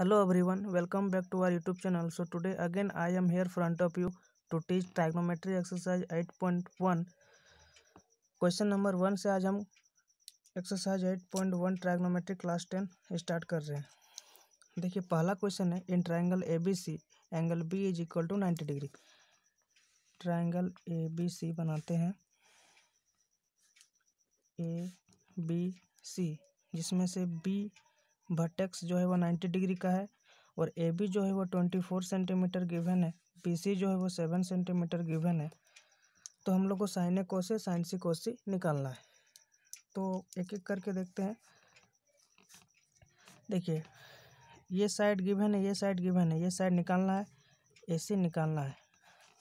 hello everyone welcome back to our youtube channel again I am here front of you to you to teach trigonometry exercise 8.1 question number one से आज हम exercise 8.1 trigonometry class ten start कर रहे हैं देखिए पहला question है in triangle A B C angle B is equal to ninety degree triangle A B C बनाते हैं ए बी सी जिसमें से बी वर्टेक्स जो है वो नाइन्टी डिग्री का है और ए बी जो है वो ट्वेंटी फोर सेंटीमीटर गिवन है बी सी जो है वो सेवन सेंटीमीटर गिवन है तो हम लोग को साइन ए कोसे साइन सी कोसी निकालना है तो एक एक करके देखते हैं देखिए ये साइड गिवन है ये साइड गिवन है ये साइड निकालना है ए सी निकालना है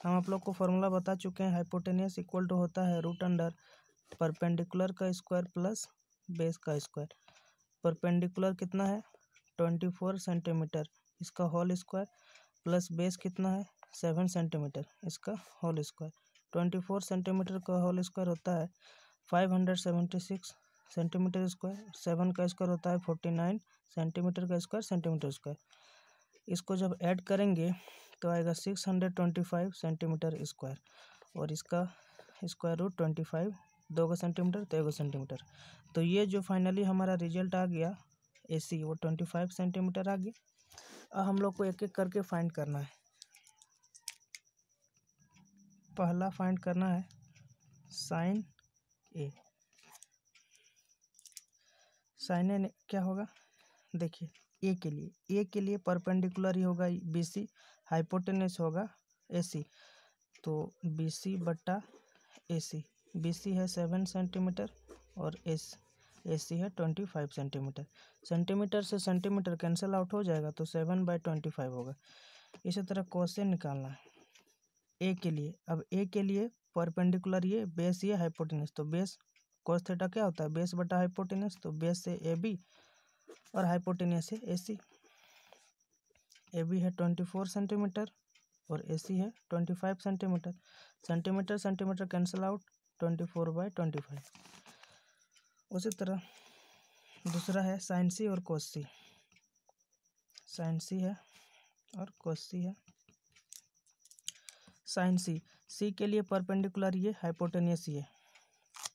हम आप लोग को फॉर्मूला बता चुके हैं हाइपोटेनियस इक्वल टू होता है रूट अंडर परपेंडिकुलर का स्क्वायर प्लस बेस का स्क्वायर परपेंडिकुलर कितना है ट्वेंटी फोर सेंटीमीटर इसका होल स्क्वायर प्लस बेस कितना है सेवन सेंटीमीटर इसका whole square twenty four centimetre का होल स्क्वायर होता है five hundred seventy six centimetre square seven का स्क्वायर होता है फोर्टी नाइन सेंटीमीटर का स्क्वायर सेंटीमीटर स्क्वायर इसको जब ऐड करेंगे तो आएगा six hundred twenty five centimetre square और इसका स्क्वायर रूट ट्वेंटी फाइव दो गो सेंटीमीटर तो गो सेंटीमीटर तो ये जो फाइनली हमारा रिजल्ट आ गया ए सी वो ट्वेंटी फाइव सेंटीमीटर आ गया अब हम लोग को एक एक करके फाइंड करना है पहला फाइंड करना है साइन ए साइन ए क्या होगा देखिए ए के लिए ए के लिए परपेंडिकुलर ही होगा बी सी हाइपोटेनस होगा ए सी तो बी सी बट्टा ए सी बी सी है सेवन सेंटीमीटर और एस ए सी है ट्वेंटी फाइव सेंटीमीटर सेंटीमीटर से सेंटीमीटर कैंसिल आउट हो जाएगा तो सेवन बाई ट्वेंटी फाइव होगा इसी तरह कोसेन निकालना है ए के लिए अब ए के लिए परपेंडिकुलर ये बेस ये हाइपोटेनस तो बेस कोस थीटा क्या होता है बेस बटा हाइपोटेनस तो बेस से ए बी और हाइपोटेनस है ए सी ए बी है ट्वेंटी फोर सेंटीमीटर और ए सी है twenty five centimetre centimetre centimetre cancel out twenty four by twenty five उसी तरह दूसरा है साइन सी और कोस सी साइन सी है और कोस सी है साइन सी सी के लिए परपेंडिकुलर ये हाइपोटेनियस ये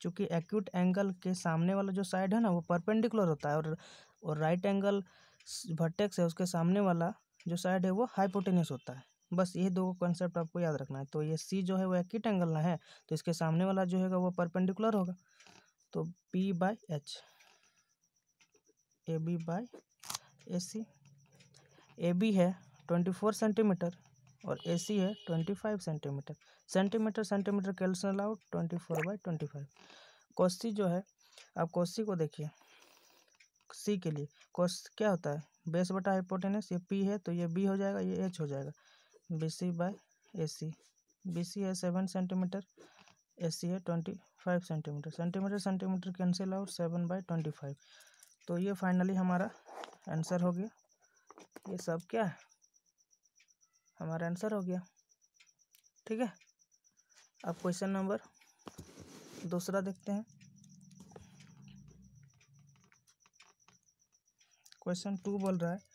क्योंकि एक्यूट एंगल के सामने वाला जो साइड है ना वो परपेंडिकुलर होता है और और राइट एंगल भट्टेक्स है उसके सामने वाला जो साइड है वो हाइपोटेनियस होता है बस ये दो कॉन्सेप्ट आपको याद रखना है तो ये सी जो है वो एक्ट एंगल ना है तो इसके सामने वाला जो है वो परपेंडिकुलर होगा तो P by H A B by A C A B है ट्वेंटी फोर सेंटीमीटर और ए सी है twenty five centimetre centimetre centimetre cancel out twenty four by twenty five कोसी जो है आप कोसी को देखिए सी के लिए कोस क्या होता है बेस बटा हाइपोटेनस ये पी है तो ये बी हो जाएगा ये एच हो जाएगा B C by A C B C है सेवन सेंटीमीटर ए सी है twenty five centimetre centimetre centimetre cancel out seven by twenty five तो ये फाइनली हमारा आंसर हो गया ये सब क्या है हमारा आंसर हो गया ठीक है अब क्वेश्चन नंबर दूसरा देखते हैं क्वेश्चन टू बोल रहा है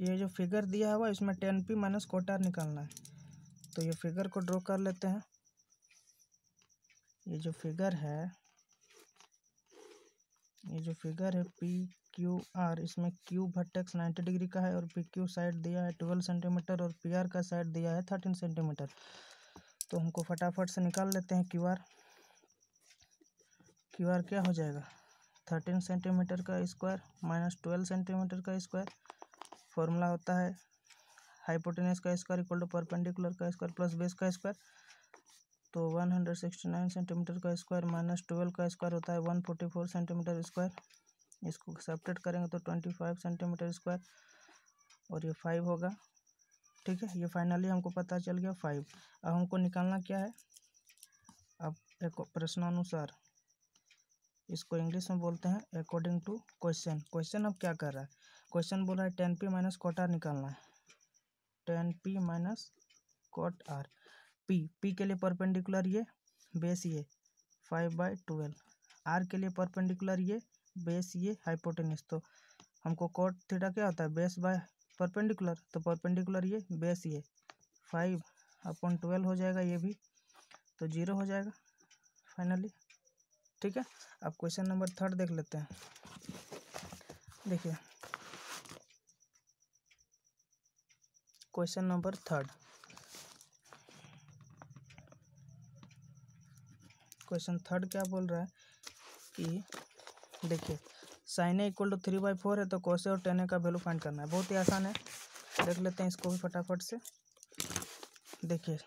ये जो फिगर दिया हुआ है इसमें टेन पी माइनस कोटार निकालना है तो ये फिगर को ड्रॉ कर लेते हैं ये जो फिगर है ये जो फिगर है पी क्यू आर इसमें क्यू वर्टेक्स नाइन्टी डिग्री का है और पी क्यू साइड दिया है ट्वेल्व सेंटीमीटर और पी आर का साइड दिया है थर्टीन सेंटीमीटर तो हमको फटाफट से निकाल लेते हैं क्यू आर क्यू आर क्या हो जाएगा थर्टीन सेंटीमीटर का स्क्वायर माइनस ट्वेल्व सेंटीमीटर का स्क्वायर फॉर्मूला होता है हाइपोटेनस का स्क्वायर इक्वल टू परपेंडिकुलर का स्क्वायर प्लस बेस का स्क्वायर तो one hundred sixty nine centimetre का स्क्वायर माइनस ट्वेल्व का स्क्वायर होता है one forty four centimetre square इसको सेपरेट करेंगे तो ट्वेंटी फाइव सेंटीमीटर स्क्वायर और ये फाइव होगा ठीक है ये फाइनली हमको पता चल गया फाइव अब हमको निकालना क्या है अब एक प्रश्नानुसार इसको इंग्लिश में बोलते हैं अकॉर्डिंग टू क्वेश्चन क्वेश्चन अब क्या कर रहा है क्वेश्चन बोला है tan P minus cot R निकालना है tan P minus cot R P P के लिए परपेंडिकुलर ये बेस ये फाइव बाई ट्वेल्व आर के लिए परपेंडिकुलर ये बेस ये हाइपोटेनिस तो हमको कॉट थीटा क्या होता है बेस बाय परपेंडिकुलर तो परपेंडिकुलर ये बेस ये फाइव अपॉन ट्वेल्व हो जाएगा ये भी तो जीरो हो जाएगा फाइनली ठीक है अब क्वेश्चन नंबर थर्ड देख लेते हैं देखिए question number third question third क्या बोल रहा है कि देखिए sine A equal to three by four है तो कोसे और टेन ए का वैल्यू फाइंड करना है बहुत ही आसान है देख लेते हैं इसको भी फटाफट से देखिए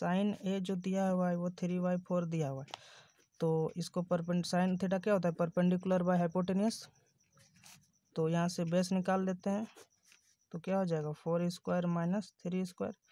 साइन ए जो दिया हुआ है वो थ्री बाई फोर दिया हुआ है तो इसको परपेंड साइन थीटा क्या होता है परपेंडिकुलर बाय हाइपोटेनियस तो यहाँ से बेस निकाल लेते हैं तो क्या हो जाएगा four square minus three square